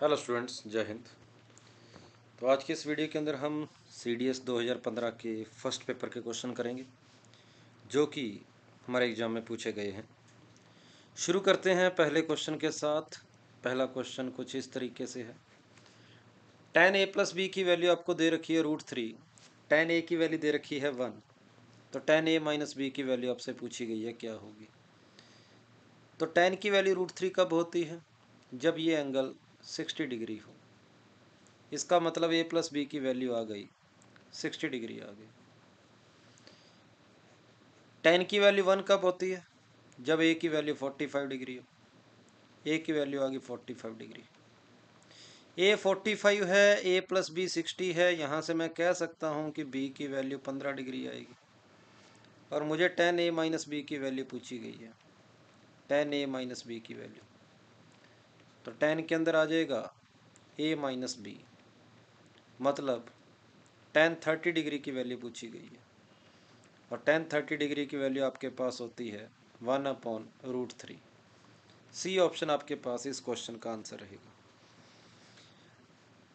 hello students जय हिंद तो आज के इस वीडियो के अंदर हम सी डी एस दो हज़ार पंद्रह के फर्स्ट पेपर के क्वेश्चन करेंगे जो कि हमारे एग्ज़ाम में पूछे गए हैं शुरू करते हैं पहले क्वेश्चन के साथ पहला क्वेश्चन कुछ इस तरीके से है टेन ए प्लस बी की वैल्यू आपको दे रखी है रूट थ्री टेन ए की वैल्यू दे रखी है वन तो टेन ए माइनस बी की वैल्यू आपसे पूछी गई है क्या होगी तो टेन की वैल्यू रूट थ्री कब होती है जब ये एंगल सिक्सटी डिग्री हो इसका मतलब ए प्लस बी की वैल्यू आ गई सिक्सटी डिग्री आ गई टेन की वैल्यू वन कब होती है जब ए की वैल्यू फोर्टी फाइव डिग्री हो ए की वैल्यू आ गई forty five degree A forty five है ए प्लस बी सिक्सटी है यहाँ से मैं कह सकता हूँ कि बी की वैल्यू पंद्रह डिग्री आएगी और मुझे टेन ए माइनस बी की वैल्यू पूछी गई है टेन ए माइनस बी की वैल्यू तो टेन के अंदर आ जाएगा ए माइनस बी मतलब टेन थर्टी डिग्री की वैल्यू पूछी गई है और टेन थर्टी डिग्री की वैल्यू आपके पास होती है one upon root three C option आपके पास इस क्वेश्चन का आंसर रहेगा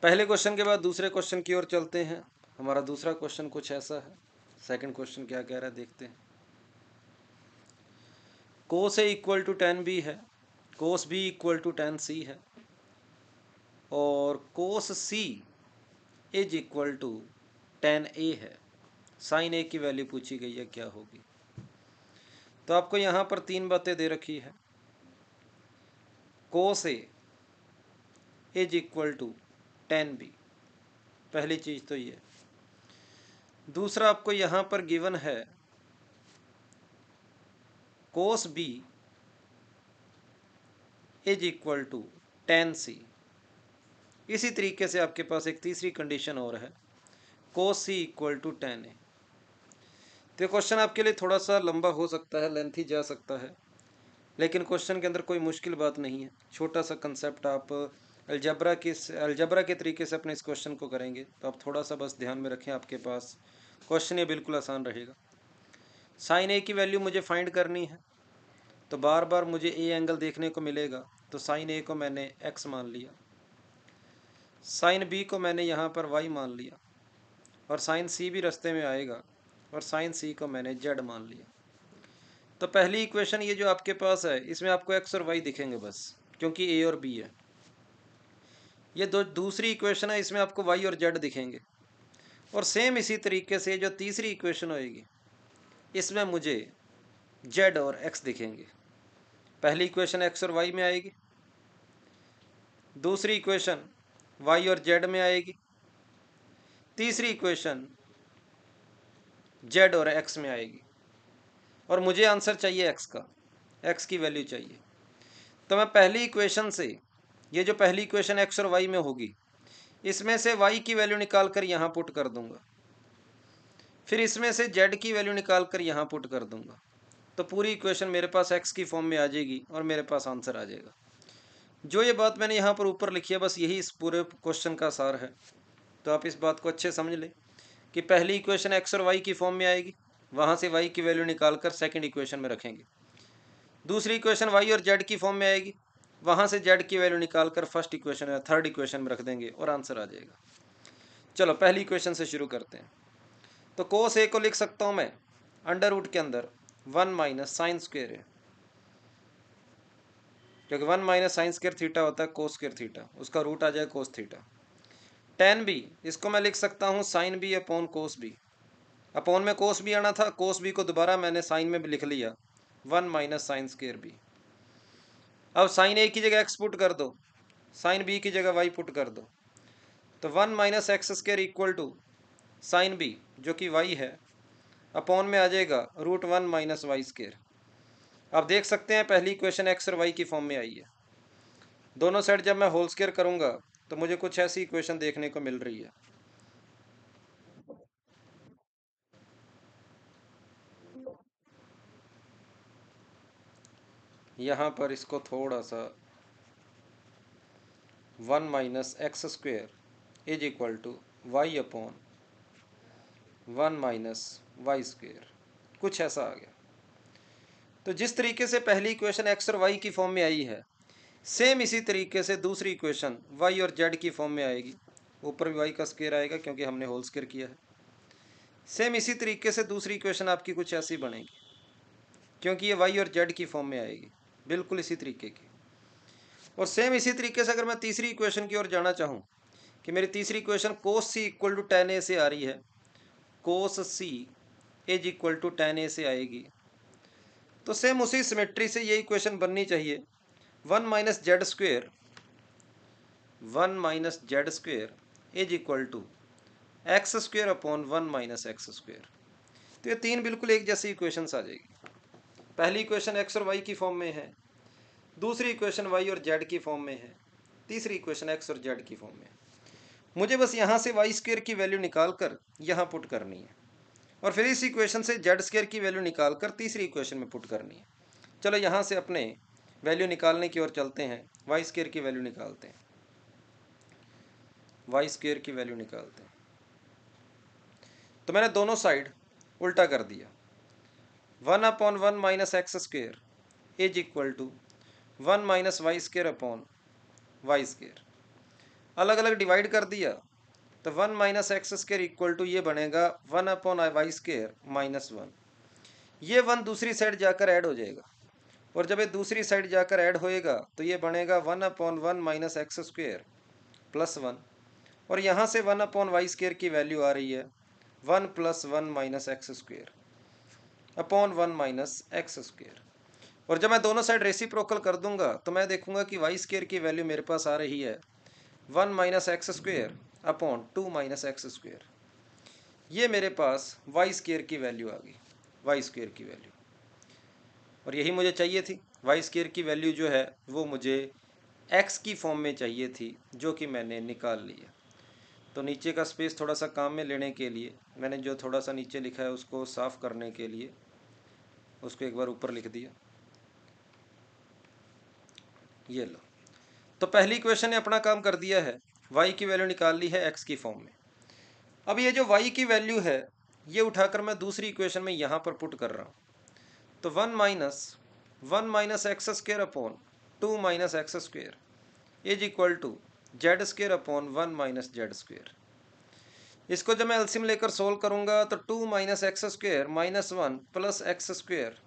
पहले क्वेश्चन के बाद दूसरे क्वेश्चन की ओर चलते हैं हमारा दूसरा क्वेश्चन कुछ ऐसा है सेकंड क्वेश्चन क्या कह रहा है देखते हैं को से इक्वल टू टेन बी है cos B equal to tan C है और cos C is equal to tan A है साइन ए की वैल्यू पूछी गई है क्या होगी तो आपको यहाँ पर तीन बातें दे रखी है cos A is equal to tan B पहली चीज़ तो ये दूसरा आपको यहाँ पर गिवन है cos B is equal to tan C इसी तरीके से आपके पास एक तीसरी कंडीशन और है को C equal to tan A तो क्वेश्चन आपके लिए थोड़ा सा लंबा हो सकता है लेंथी जा सकता है लेकिन क्वेश्चन के अंदर कोई मुश्किल बात नहीं है छोटा सा कंसेप्ट आप अल्जबरा के अल्जबरा के तरीके से अपने इस क्वेश्चन को करेंगे तो आप थोड़ा सा बस ध्यान में रखें आपके पास क्वेश्चन ये बिल्कुल आसान रहेगा साइन ए की वैल्यू मुझे फाइंड करनी है तो बार बार मुझे ए एंगल देखने को मिलेगा तो साइन ए को मैंने एक्स मान लिया साइन बी को मैंने यहाँ पर वाई मान लिया और साइन सी भी रस्ते में आएगा और साइन सी को मैंने जेड मान लिया तो पहली इक्वेशन ये जो आपके पास है इसमें आपको एक्स और वाई दिखेंगे बस क्योंकि ए और बी है ये दो दूसरी इक्वेशन है इसमें आपको वाई और जेड दिखेंगे और सेम इसी तरीके से जो तीसरी इक्वेशन होएगी इसमें मुझे जेड और एक्स दिखेंगे पहली इक्वेशन एक्स और वाई में आएगी दूसरी इक्वेशन वाई और जेड में आएगी तीसरी इक्वेशन जेड और एक्स में आएगी और मुझे आंसर चाहिए एक्स का एक्स की वैल्यू चाहिए तो मैं पहली इक्वेशन से ये जो पहली इक्वेशन एक्स और वाई में होगी इसमें से वाई की वैल्यू निकाल कर यहाँ पुट कर दूंगा फिर इसमें से जेड की वैल्यू निकाल कर यहाँ पुट कर दूंगा तो पूरी इक्वेशन मेरे पास एक्स की फॉर्म में आ जाएगी और मेरे पास आंसर आ जाएगा जो ये बात मैंने यहाँ पर ऊपर लिखी है बस यही इस पूरे क्वेश्चन का सार है तो आप इस बात को अच्छे समझ लें कि पहली इक्वेशन एक्स और वाई की फॉर्म में आएगी वहाँ से वाई की वैल्यू निकाल कर सेकेंड इक्वेशन में रखेंगे दूसरी इक्वेशन वाई और जेड की फॉर्म में आएगी वहाँ से जेड की वैल्यू निकाल कर फर्स्ट इक्वेशन या थर्ड इक्वेशन में रख देंगे और आंसर आ जाएगा चलो पहली इक्वेशन से शुरू करते हैं तो कोस ए को लिख सकता हूँ मैं अंडर रूट के अंदर वन माइनस साइन स्क्वेयर है क्योंकि one minus sine square theta होता है कोस स्क्र थीटा उसका रूट आ जाए कोस थीटा टेन बी इसको मैं लिख सकता हूँ sine B upon cos B upon में कोस बी आना था कोस बी को दोबारा मैंने साइन में भी लिख लिया one minus sine square B अब साइन ए की जगह एक्स पुट कर दो साइन बी की जगह वाई पुट कर दो तो one minus X square equal to sine B जो कि वाई है अपॉन में आ जाएगा root one minus Y square आप देख सकते हैं पहली इक्वेशन एक्स और वाई की फॉर्म में आई है दोनों साइड जब मैं होल स्केयर करूँगा तो मुझे कुछ ऐसी इक्वेशन देखने को मिल रही है यहाँ पर इसको थोड़ा सा one minus X square is equal to Y upon one minus Y square कुछ ऐसा आ गया तो जिस तरीके से पहली इक्वेशन एक्स और वाई की फॉर्म में आई है सेम इसी तरीके से दूसरी इक्वेशन वाई और जेड की फॉर्म में आएगी ऊपर भी वाई का स्केयर आएगा क्योंकि हमने होल स्केयर किया है सेम इसी तरीके से दूसरी इक्वेशन आपकी कुछ ऐसी बनेगी क्योंकि ये वाई और जेड की फॉर्म में आएगी बिल्कुल इसी तरीके की और सेम इसी तरीके से अगर मैं तीसरी इक्वेशन की ओर जाना चाहूँ कि मेरी तीसरी equation cos C equal to tan A से आ रही है cos C is equal to tan A से आएगी तो सेम उसी सिमेट्री से ये इक्वेशन बननी चाहिए one minus Z square one minus Z square is equal to X square upon one minus X square तो ये तीन बिल्कुल एक जैसी इक्वेशन आ जाएगी पहली इक्वेशन एक्स और वाई की फॉर्म में है दूसरी इक्वेशन वाई और जेड की फॉर्म में है तीसरी इक्वेशन एक्स और जेड की फॉर्म में है मुझे बस यहाँ से वाई स्क्वेयर की वैल्यू निकाल कर यहाँ पुट करनी है और फिर इस इक्वेशन से जेड स्केयर की वैल्यू निकाल कर तीसरी इक्वेशन में पुट करनी है चलो यहाँ से अपने वैल्यू निकालने की ओर चलते हैं वाई स्केयर की वैल्यू निकालते हैं वाई स्केयर की वैल्यू निकालते हैं तो मैंने दोनों साइड उल्टा कर दिया one upon one minus X square is equal to one minus Y square upon Y square अलग अलग डिवाइड कर दिया तो one minus X square equal to ये बनेगा one upon Y square minus one ये वन दूसरी साइड जाकर ऐड हो जाएगा और जब ये दूसरी साइड जाकर ऐड होएगा तो ये बनेगा one upon one minus X square plus one और यहाँ से वन अपॉन वाई स्केयर की वैल्यू आ रही है one plus one minus X square upon one minus X square और जब मैं दोनों साइड रेसिप्रोकल कर दूंगा तो मैं देखूंगा कि वाई स्केयर की वैल्यू मेरे पास आ रही है one minus X square upon two minus X square ये मेरे पास वाई स्केयर की वैल्यू आ गई वाई स्क्वेयर की वैल्यू और यही मुझे चाहिए थी वाई स्केयर की वैल्यू जो है वो मुझे एक्स की फॉर्म में चाहिए थी जो कि मैंने निकाल लिया तो नीचे का स्पेस थोड़ा सा काम में लेने के लिए मैंने जो थोड़ा सा नीचे लिखा है उसको साफ़ करने के लिए उसको एक बार ऊपर लिख दिया ये लो तो पहली क्वेश्चन ने अपना काम कर दिया है वाई की वैल्यू निकाल ली है एक्स की फॉर्म में अब ये जो वाई की वैल्यू है ये उठाकर मैं दूसरी इक्वेशन में यहाँ पर पुट कर रहा हूँ तो one minus one minus X square upon two minus X square is equal to Z square upon one minus Z square इसको जब मैं एल्सिम लेकर सोल्व करूँगा तो two minus X square minus one plus X square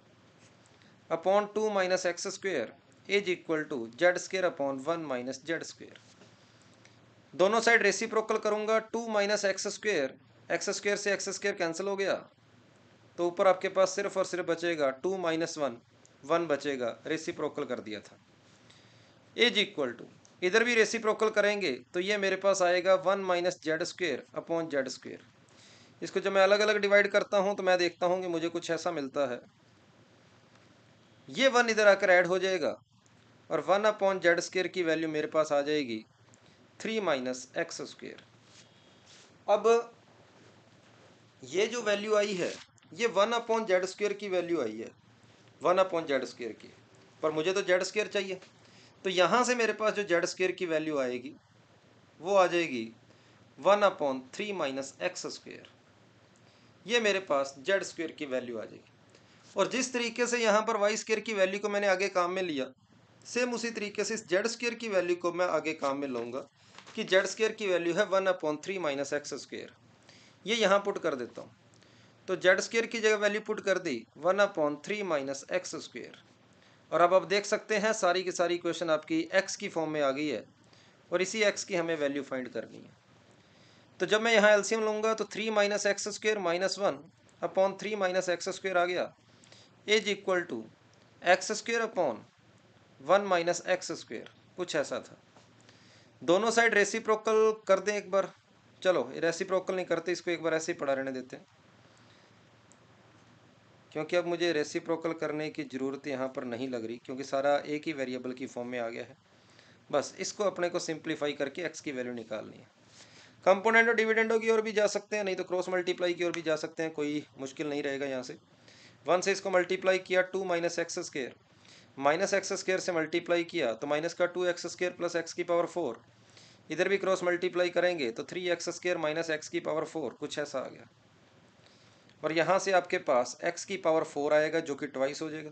upon two minus X square is equal to Z square upon one minus Z square दोनों side reciprocal करूंगा two minus X square X square से X square cancel हो गया तो ऊपर आपके पास सिर्फ और सिर्फ बचेगा टू माइनस वन वन बचेगा रेसिप्रोकल कर दिया था इज इक्वल टू इधर भी रेसिप्रोकल करेंगे तो ये मेरे पास आएगा one minus Z square upon Z square इसको जब मैं अलग अलग डिवाइड करता हूँ तो मैं देखता हूँ कि मुझे कुछ ऐसा मिलता है ये वन इधर आकर ऐड हो जाएगा और वन अपॉन जेड स्क्वेयर की वैल्यू मेरे पास आ जाएगी थ्री माइनस एक्स स्क्वेयर अब ये जो वैल्यू आई है ये वन अपॉन जेड स्क्वेयर की वैल्यू आई है वन अपॉन जेड स्क्वेयर की पर मुझे तो जेड स्क्वेयर चाहिए तो यहाँ से मेरे पास जो जेड स्क्वेयर की वैल्यू आएगी वो आ जाएगी one upon three minus X square ये मेरे पास जेड स्क्वेयर की वैल्यू आ जाएगी और जिस तरीके से यहाँ पर वाई स्क्वेयर की वैल्यू को मैंने आगे काम में लिया सेम उसी तरीके से इस जेड स्क्वेयर की वैल्यू को मैं आगे काम में लूँगा कि जेड स्केयर की वैल्यू है one upon three minus X square ये यहाँ पुट कर देता हूँ तो जेड स्केयर की जगह वैल्यू पुट कर दी one upon three minus X square और अब आप देख सकते हैं सारी की सारी क्वेश्चन आपकी एक्स की फॉर्म में आ गई है और इसी एक्स की हमें वैल्यू फाइंड करनी है तो जब मैं यहाँ एल्सीम लूँगा तो three minus X square minus one upon three minus X square आ गया is equal to X square upon one minus X square कुछ ऐसा था दोनों साइड रेसिप्रोकल कर दें एक बार चलो रेसिप्रोकल नहीं करते इसको एक बार ऐसे ही पढ़ा रहने देते हैं क्योंकि अब मुझे रेसिप्रोकल करने की ज़रूरत यहाँ पर नहीं लग रही क्योंकि सारा एक ही वेरिएबल की फॉर्म में आ गया है बस इसको अपने को सिंप्लीफाई करके एक्स की वैल्यू निकालनी है कंपोनेंट और डिविडेंडो की ओर भी जा सकते हैं नहीं तो क्रॉस मल्टीप्लाई की ओर भी जा सकते हैं कोई मुश्किल नहीं रहेगा यहाँ से वन से इसको मल्टीप्लाई किया two minus X square minus X square से मल्टीप्लाई किया तो माइनस का two X square plus X की पावर फोर इधर भी क्रॉस मल्टीप्लाई करेंगे तो three X square minus X की पावर फोर कुछ ऐसा आ गया और यहाँ से आपके पास एक्स की पावर फोर आएगा जो कि ट्वाइस हो जाएगा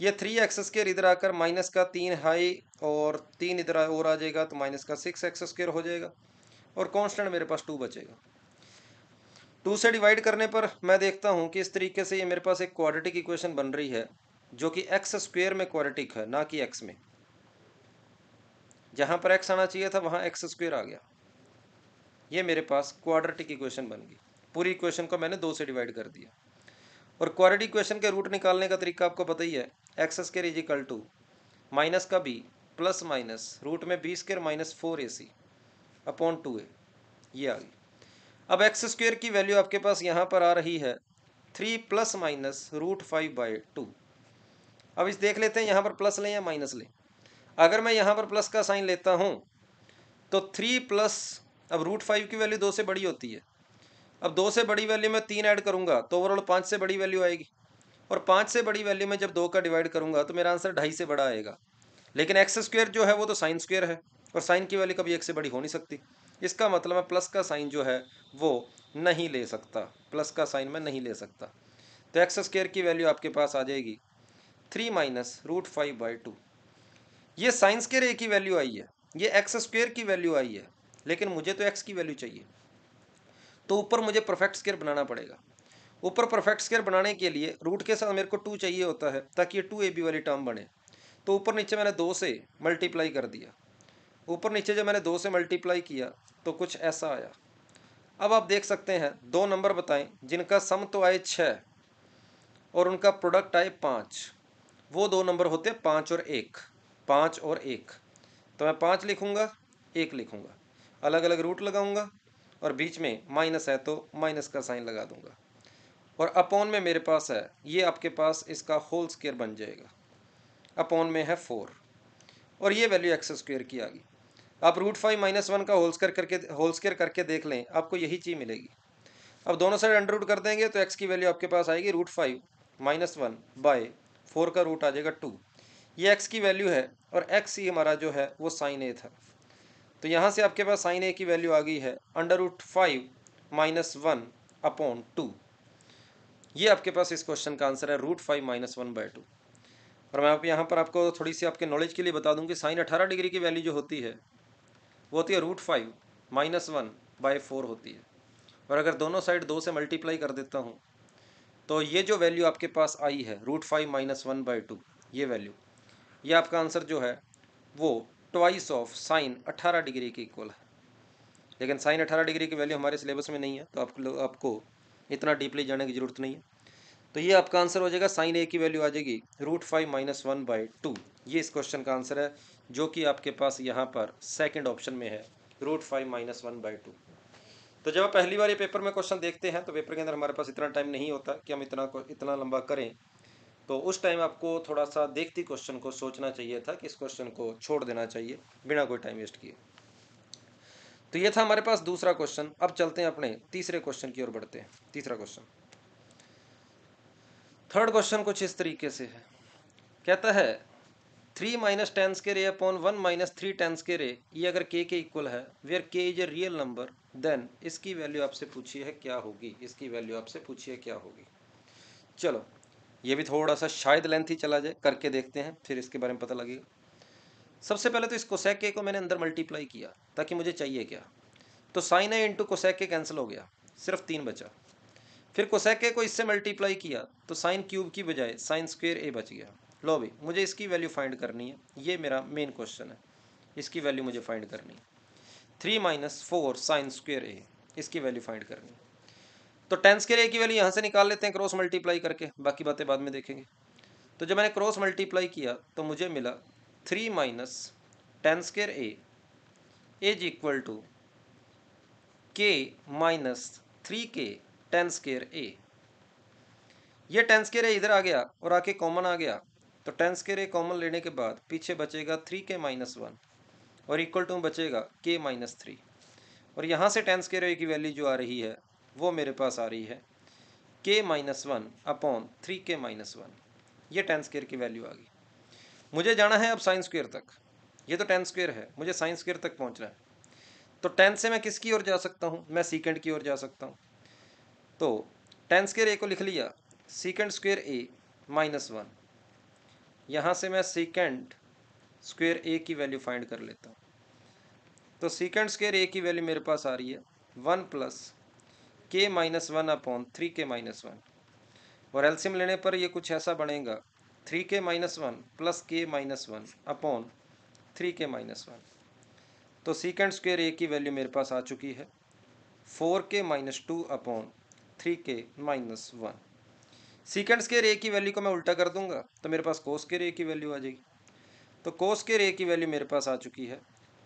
ये थ्री एक्स स्केयर इधर आकर माइनस का तीन हाई और तीन इधर और आ जाएगा तो माइनस का सिक्स एक्स स्केयर हो जाएगा और कॉन्स्टेंट मेरे पास टू बचेगा टू से डिवाइड करने पर मैं देखता हूँ कि इस तरीके से ये मेरे पास एक क्वाड्रेटिक इक्वेशन बन रही है जो कि एक्स स्क्वेयर में क्वारिटिक है ना कि एक्स में जहाँ पर एक्स आना चाहिए था वहाँ एक्स स्क्वेयर आ गया ये मेरे पास क्वाड्रेटिक इक्वेशन बन गई पूरी इक्वेशन को मैंने दो से डिवाइड कर दिया और क्वाड्रेटिक इक्वेशन के रूट निकालने का तरीका आपको पता ही है X square is equal to minus का बी प्लस माइनस रूट में B square minus four A C upon two A ये आ गई अब एक्स स्क्वेयर की वैल्यू आपके पास यहाँ पर आ रही है three plus minus root five by two अब इस देख लेते हैं यहाँ पर प्लस लें या माइनस लें अगर मैं यहाँ पर प्लस का साइन लेता हूँ तो थ्री प्लस अब रूट फाइव की वैल्यू दो से बड़ी होती है अब दो से बड़ी वैल्यू में तीन ऐड करूँगा तो ओवरऑल पाँच से बड़ी वैल्यू आएगी और पाँच से बड़ी वैल्यू में जब दो का डिवाइड करूँगा तो मेरा आंसर ढाई से बड़ा आएगा लेकिन एक्स स्क्वेयर जो है वो तो साइन स्क्वेयर है और साइन की वैल्यू कभी एक से बड़ी हो नहीं सकती इसका मतलब है प्लस का साइन जो है वो नहीं ले सकता प्लस का साइन मैं नहीं ले सकता तो एक्स स्क्वेयर की वैल्यू आपके पास आ जाएगी three minus root five by two ये साइंस के रे की वैल्यू आई है ये एक्स स्क्वेयर की वैल्यू आई है लेकिन मुझे तो एक्स की वैल्यू चाहिए तो ऊपर मुझे परफेक्ट स्केयर बनाना पड़ेगा ऊपर परफेक्ट स्केयर बनाने के लिए रूट के साथ मेरे को टू चाहिए होता है ताकि ये टू ए बी वाली टर्म बने तो ऊपर नीचे मैंने दो से मल्टीप्लाई कर दिया ऊपर नीचे जब मैंने दो से मल्टीप्लाई किया तो कुछ ऐसा आया अब आप देख सकते हैं दो नंबर बताएं जिनका सम तो आए छः और उनका प्रोडक्ट आए पाँच वो दो नंबर होते हैं पाँच और एक पाँच और एक तो मैं पाँच लिखूँगा एक लिखूँगा अलग अलग रूट लगाऊँगा और बीच में माइनस है तो माइनस का साइन लगा दूँगा और अपॉन में मेरे पास है ये आपके पास इसका होल स्केयर बन जाएगा अपॉन में है फोर और ये वैल्यू एक्स स्क्वेयर की आ गई आप रूट फाइव माइनस वन का होल स्केयर करके होल स्केयर करके देख लें आपको यही चीज़ मिलेगी अब दोनों साइड अंडर रूट कर देंगे तो एक्स की वैल्यू आपके पास आएगी root five minus one by four का रूट आ जाएगा टू ये एक्स की वैल्यू है और एक्स ही हमारा जो है वो साइन ए था तो यहाँ से आपके पास साइन ए की वैल्यू आ गई है under root five minus one upon two ये आपके पास इस क्वेश्चन का आंसर है root five minus one by two और मैं आप यहाँ पर आपको थोड़ी सी आपके नॉलेज के लिए बता दूँ कि साइन अठारह डिग्री की वैल्यू जो होती है वो होती है root five minus one by four होती है और अगर दोनों साइड दो से मल्टीप्लाई कर देता हूँ तो ये जो वैल्यू आपके पास आई है root five minus one by two ये वैल्यू ये आपका आंसर जो है वो ट्वाइस ऑफ साइन अट्ठारह डिग्री के इक्वल है लेकिन साइन अट्ठारह डिग्री की वैल्यू हमारे सिलेबस में नहीं है तो आप आपको इतना डीपली जाने की ज़रूरत नहीं है तो ये आपका आंसर हो जाएगा साइन ए की वैल्यू आ जाएगी root five minus one by two ये इस क्वेश्चन का आंसर है जो कि आपके पास यहाँ पर सेकंड ऑप्शन में है root five minus one by two तो जब आप पहली बार ये पेपर में क्वेश्चन देखते हैं तो पेपर के अंदर हमारे पास इतना टाइम नहीं होता कि हम इतना इतना लंबा करें तो उस टाइम आपको थोड़ा सा देखती क्वेश्चन को सोचना चाहिए था कि इस क्वेश्चन को छोड़ देना चाहिए बिना कोई टाइम वेस्ट किए तो ये था हमारे पास दूसरा क्वेश्चन अब चलते हैं अपने तीसरे क्वेश्चन की ओर बढ़ते हैं तीसरा क्वेश्चन थर्ड क्वेश्चन कुछ इस तरीके से है कहता है three minus tan square upon one minus three tan square ये अगर के के इक्वल है where K is a real number then इसकी वैल्यू आपसे पूछी है क्या होगी इसकी वैल्यू आपसे पूछी है क्या होगी चलो ये भी थोड़ा सा शायद लेंथ ही चला जाए करके देखते हैं फिर इसके बारे में पता लगेगा सबसे पहले तो इस कोसैके को मैंने अंदर मल्टीप्लाई किया ताकि मुझे चाहिए क्या तो साइन ए इंटू कोसैक कैंसिल हो गया सिर्फ तीन बचा फिर कोसैके को इससे मल्टीप्लाई किया तो साइन क्यूब की बजाय साइन स्क्वेयर ए बच गया लो भी मुझे इसकी वैल्यू फाइंड करनी है ये मेरा मेन क्वेश्चन है इसकी वैल्यू मुझे फाइंड करनी है three minus four sine square A इसकी वैल्यू फाइंड करनी तो टेन स्क्र ए की वैल्यू यहाँ से निकाल लेते हैं क्रॉस मल्टीप्लाई करके बाकी बातें बाद में देखेंगे तो जब मैंने क्रॉस मल्टीप्लाई किया तो मुझे मिला three minus tan square A is equal to के minus three K tan square A ये टेन स्केयर ए इधर आ गया और आके कॉमन आ गया तो टेन स्केयर ए कॉमन लेने के बाद पीछे बचेगा थ्री के माइनस वन और इक्वल टू बचेगा के माइनस थ्री और यहाँ से टेंस के रे की वैल्यू जो आ रही है वो मेरे पास आ रही है के माइनस वन अपॉन थ्री के माइनस वन ये टेंस केयर की वैल्यू आ गई मुझे जाना है अब साइंस स्क्वेयर तक ये तो टेंथ स्क्र है मुझे साइंस स्क्वेयर तक पहुँचना है तो टेंथ से मैं किसकी ओर जा सकता हूँ मैं सीकेंड की ओर जा सकता हूँ तो टेंथ स्क्वेयर ए को लिख लिया sec square A minus one यहाँ से मैं सीकेंड स्क्वेयर ए की वैल्यू फाइंड कर लेता हूँ तो सीकेंड स्केयर ए की वैल्यू मेरे पास आ रही है one plus k minus one upon three के माइनस वन और एल्सियम लेने पर ये कुछ ऐसा बनेगा थ्री के minus one plus k minus one upon three के माइनस वन तो सीकेंड स्क्वेयर ए की वैल्यू मेरे पास आ चुकी है four k minus two upon three के minus one secant square a की वैल्यू को मैं उल्टा कर दूंगा तो मेरे पास कोस केयर ए की वैल्यू आ जाएगी तो कोस केयर ए की वैल्यू मेरे पास आ चुकी है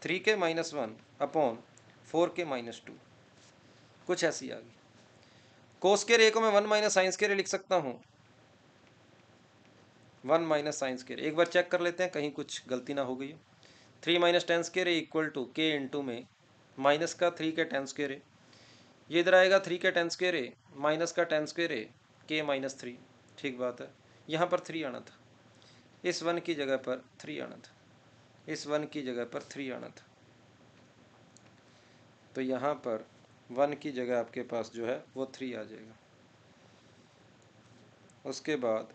थ्री के minus one upon four k minus two कुछ ऐसी आ गई कोस के रे को मैं वन माइनस साइंस के रे लिख सकता हूँ वन माइनस साइंस के रे एक बार चेक कर लेते हैं कहीं कुछ गलती ना हो गई हो three minus tan square equal to k into में माइनस का three k tan square ये इधर आएगा थ्री के टेंस के रे माइनस का टेंस के रे के माइनस थ्री ठीक बात है यहाँ पर थ्री आना था इस वन की जगह पर थ्री आना था इस वन की जगह पर थ्री आना था तो यहाँ पर वन की जगह आपके पास जो है वो थ्री आ जाएगा उसके बाद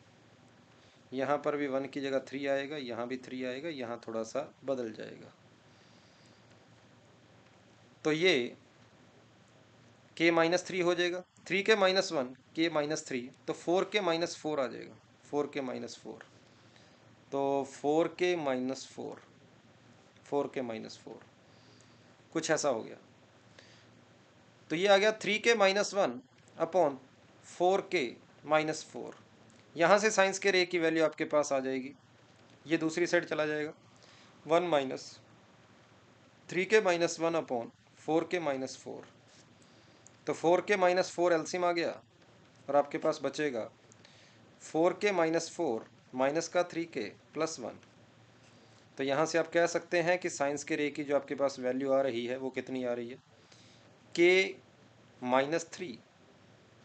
यहाँ पर भी वन की जगह थ्री आएगा यहाँ भी थ्री आएगा यहाँ थोड़ा सा बदल जाएगा तो ये के माइनस थ्री हो जाएगा थ्री के माइनस वन तो के माइनस थ्री तो फोर के माइनस फोर आ जाएगा फोर के माइनस फोर तो four k minus four four k minus four कुछ ऐसा हो गया तो ये आ गया थ्री के minus one upon four k minus four यहाँ से साइंस के रे की वैल्यू आपके पास आ जाएगी ये दूसरी साइड चला जाएगा वन माइनस थ्री के minus one upon four k minus four तो four k minus four LCM आ गया और आपके पास बचेगा four k minus four minus का थ्री के प्लस वन तो यहाँ से आप कह सकते हैं कि साइंस के रे की जो आपके पास वैल्यू आ रही है वो कितनी आ रही है के minus three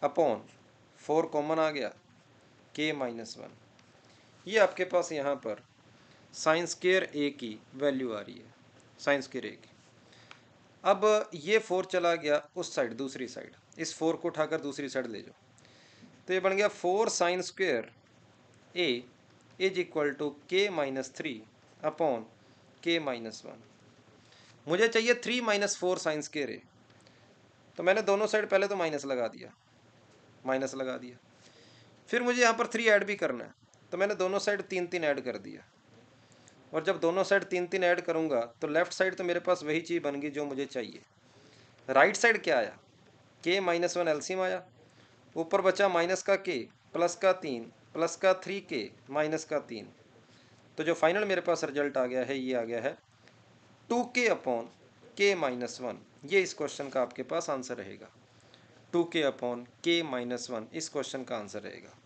upon four common आ गया के माइनस वन ये आपके पास यहाँ पर साइंस केयर ए की वैल्यू आ रही है साइंस केयर ए की अब ये फोर चला गया उस साइड दूसरी साइड इस फोर को उठाकर दूसरी साइड ले जाओ तो ये बन गया four sine square a is equal to के minus three upon k minus one मुझे चाहिए थ्री माइनस फोर साइंस के रे तो मैंने दोनों साइड पहले तो माइनस लगा दिया माइनस लगा दिया फिर मुझे यहाँ पर थ्री ऐड भी करना है तो मैंने दोनों साइड तीन तीन ऐड कर दिया और जब दोनों साइड तीन तीन ऐड करूँगा तो लेफ्ट साइड तो मेरे पास वही चीज़ बन गई जो मुझे चाहिए राइट साइड क्या आया के माइनस वन एल्सीम आया ऊपर बचा माइनस का के प्लस का तीन प्लस का थ्री के माइनस का तीन तो जो फाइनल मेरे पास रिजल्ट आ गया है ये आ गया है to k upon k minus one ये इस क्वेश्चन का आपके पास आंसर रहेगा two k upon k minus one इस क्वेश्चन का आंसर रहेगा